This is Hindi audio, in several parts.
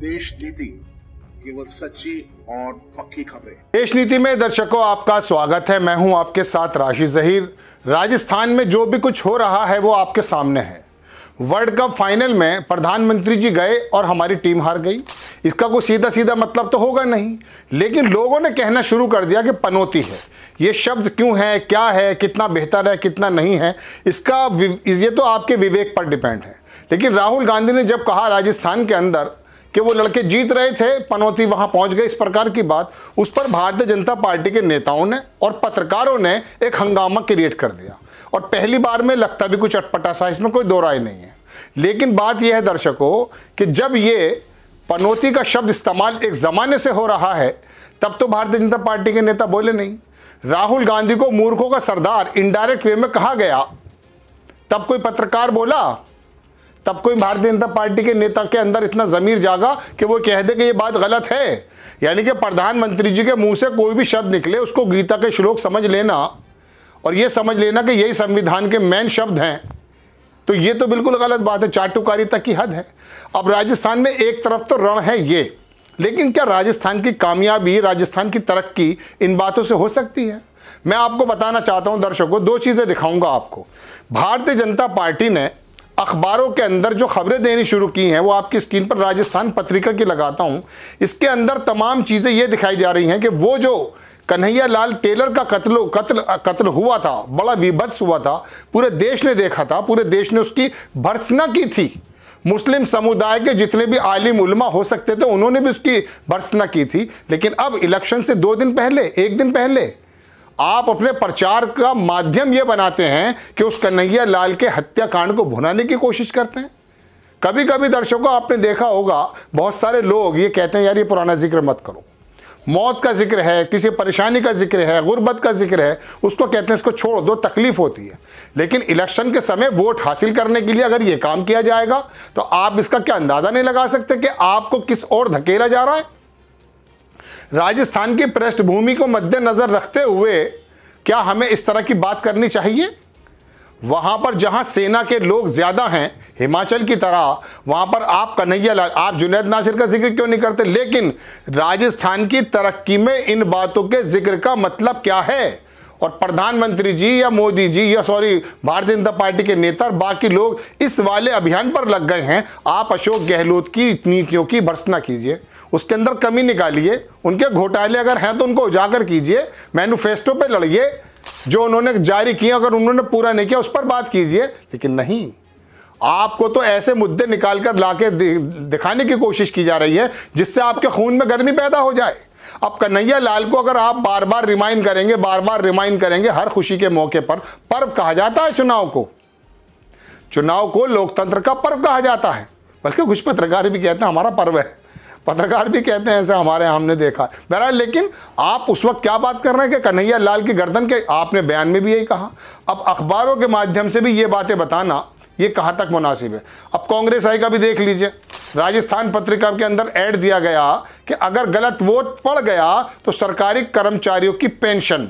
देश नीति केवल सच्ची और पक्की खबरें देश नीति में दर्शकों आपका स्वागत है मैं हूं आपके साथ राशि जहीर राजस्थान में जो भी कुछ हो रहा है वो आपके सामने है वर्ल्ड कप फाइनल में प्रधानमंत्री जी गए और हमारी टीम हार गई इसका कोई सीधा सीधा मतलब तो होगा नहीं लेकिन लोगों ने कहना शुरू कर दिया कि पनौती है ये शब्द क्यों है क्या है कितना बेहतर है कितना नहीं है इसका ये तो आपके विवेक पर डिपेंड है लेकिन राहुल गांधी ने जब कहा राजस्थान के अंदर कि वो लड़के जीत रहे थे पनौती वहां पहुंच गए इस प्रकार की बात उस पर भारतीय जनता पार्टी के नेताओं ने और पत्रकारों ने एक हंगामा क्रिएट कर दिया और पहली बार में लगता भी कुछ अटपटा सा इसमें कोई दो राय नहीं है लेकिन बात यह है दर्शकों कि जब ये पनौती का शब्द इस्तेमाल एक ज़माने से हो रहा है तब तो भारतीय जनता पार्टी के नेता बोले नहीं राहुल गांधी को मूर्खों का सरदार इनडायरेक्ट वे में कहा गया तब कोई पत्रकार बोला तब कोई भारतीय जनता पार्टी के नेता के अंदर इतना ज़मीर जागा कि वो कह दे कि ये बात गलत है यानी कि प्रधानमंत्री जी के मुंह से कोई भी शब्द निकले उसको गीता के श्लोक समझ लेना और ये समझ लेना कि यही संविधान के मेन शब्द हैं तो ये तो बिल्कुल गलत बात है चाटुकारिता की हद है अब राजस्थान में एक तरफ तो रण है ये लेकिन क्या राजस्थान की कामयाबी राजस्थान की तरक्की इन बातों से हो सकती है मैं आपको बताना चाहता हूं दर्शकों दो चीज़ें दिखाऊंगा आपको भारतीय जनता पार्टी ने अखबारों के अंदर जो खबरें देनी शुरू की हैं वो आपकी स्क्रीन पर राजस्थान पत्रिका की लगाता हूं इसके अंदर तमाम चीज़ें ये दिखाई जा रही हैं कि वो जो कन्हैया लाल टेलर का कत्ल कत्ल कत्ल हुआ था बड़ा विभत्स हुआ था पूरे देश ने देखा था पूरे देश ने उसकी भर्सना की थी मुस्लिम समुदाय के जितने भी आलिम उलमा हो सकते थे उन्होंने भी उसकी भर्सना की थी लेकिन अब इलेक्शन से दो दिन पहले एक दिन पहले आप अपने प्रचार का माध्यम यह बनाते हैं कि उस कन्हैया लाल के हत्याकांड को भुनाने की कोशिश करते हैं कभी कभी दर्शकों आपने देखा होगा बहुत सारे लोग ये कहते हैं यार ये पुराना जिक्र मत करो मौत का जिक्र है किसी परेशानी का जिक्र है गुर्बत का जिक्र है उसको कहते हैं इसको छोड़ दो तकलीफ होती है लेकिन इलेक्शन के समय वोट हासिल करने के लिए अगर ये काम किया जाएगा तो आप इसका क्या अंदाज़ा नहीं लगा सकते कि आपको किस ओर धकेला जा रहा है राजस्थान की पृष्ठभूमि को मद्देनजर रखते हुए क्या हमें इस तरह की बात करनी चाहिए वहां पर जहां सेना के लोग ज़्यादा हैं हिमाचल की तरह वहां पर आप कन्हैया लाल आप जुनेद नासिर का जिक्र क्यों नहीं करते लेकिन राजस्थान की तरक्की में इन बातों के जिक्र का मतलब क्या है और प्रधानमंत्री जी या मोदी जी या सॉरी भारतीय जनता पार्टी के नेता और बाकी लोग इस वाले अभियान पर लग गए हैं आप अशोक गहलोत की नीतियों की भर्सना कीजिए उसके अंदर कमी निकालिए उनके घोटाले अगर हैं तो उनको उजागर कीजिए मैनुफेस्टो पर लड़िए जो उन्होंने जारी किया अगर उन्होंने पूरा नहीं किया उस पर बात कीजिए लेकिन नहीं आपको तो ऐसे मुद्दे निकाल कर ला के दिखाने की कोशिश की जा रही है जिससे आपके खून में गर्मी पैदा हो जाए अब कन्हैया लाल को अगर आप बार बार रिमाइंड करेंगे बार बार रिमाइंड करेंगे हर खुशी के मौके पर पर्व कहा जाता है चुनाव को चुनाव को लोकतंत्र का पर्व कहा जाता है बल्कि कुछ पत्रकार भी कहते हैं हमारा पर्व है पत्रकार भी कहते हैं ऐसे हमारे हमने देखा बहरहाल लेकिन आप उस वक्त क्या बात कर रहे हैं कि कन्हैया लाल की गर्दन के आपने बयान में भी यही कहा अब अखबारों के माध्यम से भी ये बातें बताना ये कहाँ तक मुनासिब है अब कांग्रेस आई का भी देख लीजिए राजस्थान पत्रिका के अंदर ऐड दिया गया कि अगर गलत वोट पड़ गया तो सरकारी कर्मचारियों की पेंशन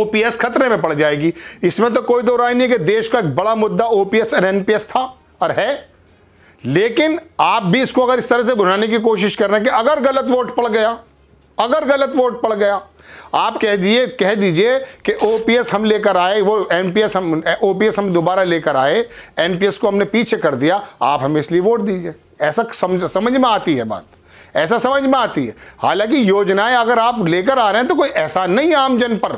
ओपीएस खतरे में पड़ जाएगी इसमें तो कोई दो राय नहीं कि देश का एक बड़ा मुद्दा ओपीएस और एनपीएस था और है लेकिन आप भी इसको अगर इस तरह से बुनाने की कोशिश कर रहे हैं कि अगर गलत वोट पड़ गया अगर गलत वोट पड़ गया आप कह दिए कह दीजिए कि ओपीएस हम लेकर आए वो एनपीएस हम ओपीएस हम दोबारा लेकर आए एनपीएस को हमने पीछे कर दिया आप हमें इसलिए वोट दीजिए ऐसा समझ समझ में आती है बात ऐसा समझ में आती है हालांकि योजनाएं अगर आप लेकर आ रहे हैं तो कोई ऐसा नहीं आम आमजन पर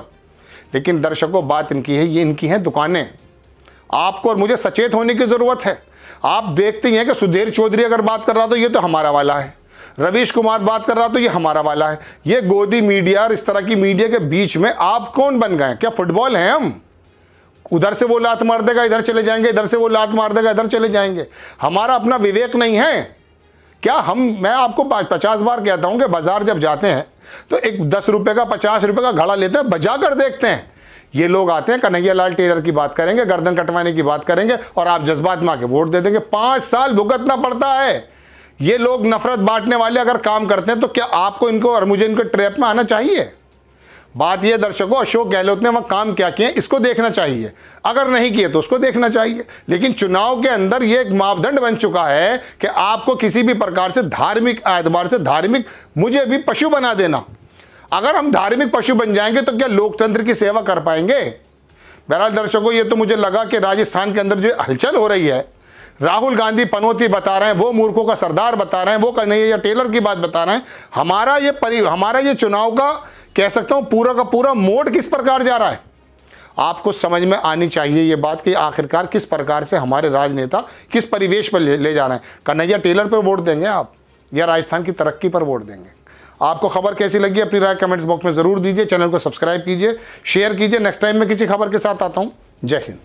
लेकिन दर्शकों बात इनकी है ये इनकी है दुकानें आपको और मुझे सचेत होने की ज़रूरत है आप देखते हैं कि सुधीर चौधरी अगर बात कर रहा तो ये तो हमारा वाला है रवीश कुमार बात कर रहा तो ये हमारा वाला है ये गोदी मीडिया और इस तरह की मीडिया के बीच में आप कौन बन गए क्या फुटबॉल हैं हम उधर से वो लात मार देगा इधर चले जाएंगे इधर से वो लात मार देगा इधर चले जाएंगे हमारा अपना विवेक नहीं है क्या हम मैं आपको पचास बार कहता हूं कि बाजार जब जाते हैं तो एक दस रुपए का पचास रुपए का घड़ा लेते हैं बजा कर देखते हैं ये लोग आते हैं कन्हैया लाल टेलर की बात करेंगे गर्दन कटवाने की बात करेंगे और आप जज्बात में आके वोट दे देंगे पांच साल भुगतना पड़ता है ये लोग नफरत बांटने वाले अगर काम करते हैं तो क्या आपको इनको और मुझे इनको ट्रैप में आना चाहिए बात यह दर्शकों अशोक गहलोत ने वह काम क्या किए इसको देखना चाहिए अगर नहीं किए तो उसको देखना चाहिए लेकिन चुनाव के अंदर यह एक मापदंड बन चुका है कि आपको किसी भी प्रकार से धार्मिक एतबार से धार्मिक मुझे भी पशु बना देना अगर हम धार्मिक पशु बन जाएंगे तो क्या लोकतंत्र की सेवा कर पाएंगे बहरहाल दर्शकों ये तो मुझे लगा कि राजस्थान के अंदर जो हलचल हो रही है राहुल गांधी पनौती बता रहे हैं वो मूर्खों का सरदार बता रहे हैं वो कन्हैया टेलर की बात बता रहे हैं हमारा ये परि हमारा ये चुनाव का कह सकता हूँ पूरा का पूरा मोड किस प्रकार जा रहा है आपको समझ में आनी चाहिए ये बात कि आखिरकार किस प्रकार से हमारे राजनेता किस परिवेश पर ले, ले जा रहे हैं कन्हैया टेलर पर वोट देंगे आप या राजस्थान की तरक्की पर वोट देंगे आपको खबर कैसी लगी अपनी राय कमेंट्स बॉक्स में ज़रूर दीजिए चैनल को सब्सक्राइब कीजिए शेयर कीजिए नेक्स्ट टाइम में किसी खबर के साथ आता हूँ जय हिंद